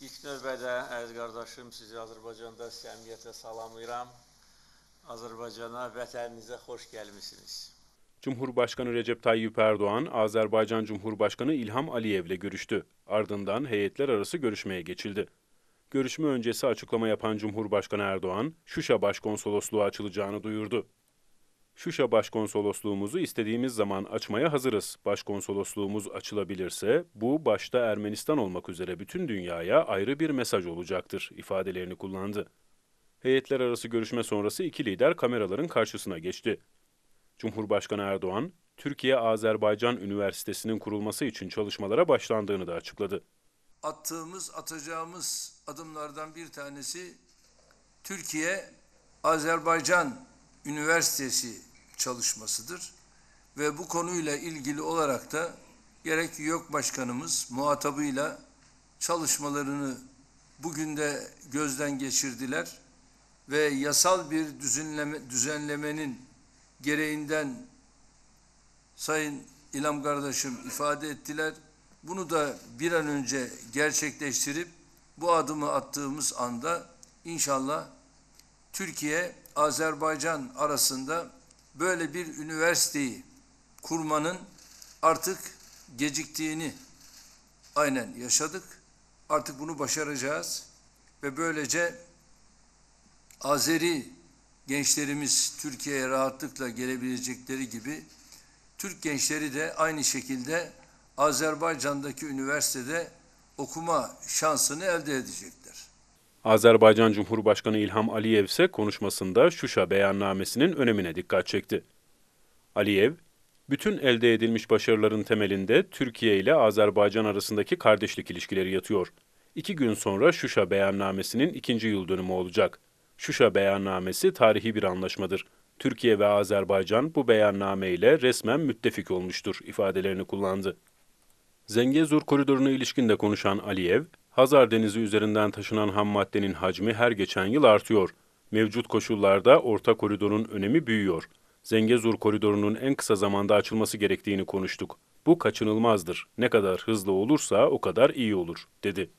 İlk növbədə, əziz qardaşım, sizi Azərbaycanda səmiyyətlə salamlayıram. Azərbaycana, vətəninizə xoş gəlmisiniz. Cumhurbaşkanı Recep Tayyip Erdoğan, Azerbaycan Cumhurbaşkanı İlham Aliyev'le görüştü. Ardından heyetler arası görüşmeye geçildi. Görüşme öncesi açıklama yapan Cumhurbaşkanı Erdoğan, Şuşa Başkonsolosluğu açılacağını duyurdu. Şuşa Başkonsolosluğumuzu istediğimiz zaman açmaya hazırız. Başkonsolosluğumuz açılabilirse bu başta Ermenistan olmak üzere bütün dünyaya ayrı bir mesaj olacaktır ifadelerini kullandı. Heyetler arası görüşme sonrası iki lider kameraların karşısına geçti. Cumhurbaşkanı Erdoğan, Türkiye-Azerbaycan Üniversitesi'nin kurulması için çalışmalara başlandığını da açıkladı. Attığımız, atacağımız adımlardan bir tanesi Türkiye-Azerbaycan Üniversitesi çalışmasıdır. Ve bu konuyla ilgili olarak da gerek YÖK Başkanımız muhatabıyla çalışmalarını bugün de gözden geçirdiler ve yasal bir düzenleme, düzenlemenin gereğinden Sayın İlam kardeşim ifade ettiler. Bunu da bir an önce gerçekleştirip bu adımı attığımız anda inşallah Türkiye Azerbaycan arasında böyle bir üniversiteyi kurmanın artık geciktiğini aynen yaşadık. Artık bunu başaracağız ve böylece Azeri gençlerimiz Türkiye'ye rahatlıkla gelebilecekleri gibi Türk gençleri de aynı şekilde Azerbaycan'daki üniversitede okuma şansını elde edecektir. Azerbaycan Cumhurbaşkanı İlham Aliyev ise konuşmasında Şuşa beyannamesinin önemine dikkat çekti. Aliyev, bütün elde edilmiş başarıların temelinde Türkiye ile Azerbaycan arasındaki kardeşlik ilişkileri yatıyor. İki gün sonra Şuşa beyannamesinin ikinci yıl dönümü olacak. Şuşa beyannamesi tarihi bir anlaşmadır. Türkiye ve Azerbaycan bu beyanname ile resmen müttefik olmuştur ifadelerini kullandı. Zengezur koridoruna ilişkin de konuşan Aliyev, Hazar Denizi üzerinden taşınan ham maddenin hacmi her geçen yıl artıyor. Mevcut koşullarda orta koridorun önemi büyüyor. Zengezur koridorunun en kısa zamanda açılması gerektiğini konuştuk. Bu kaçınılmazdır. Ne kadar hızlı olursa o kadar iyi olur, dedi.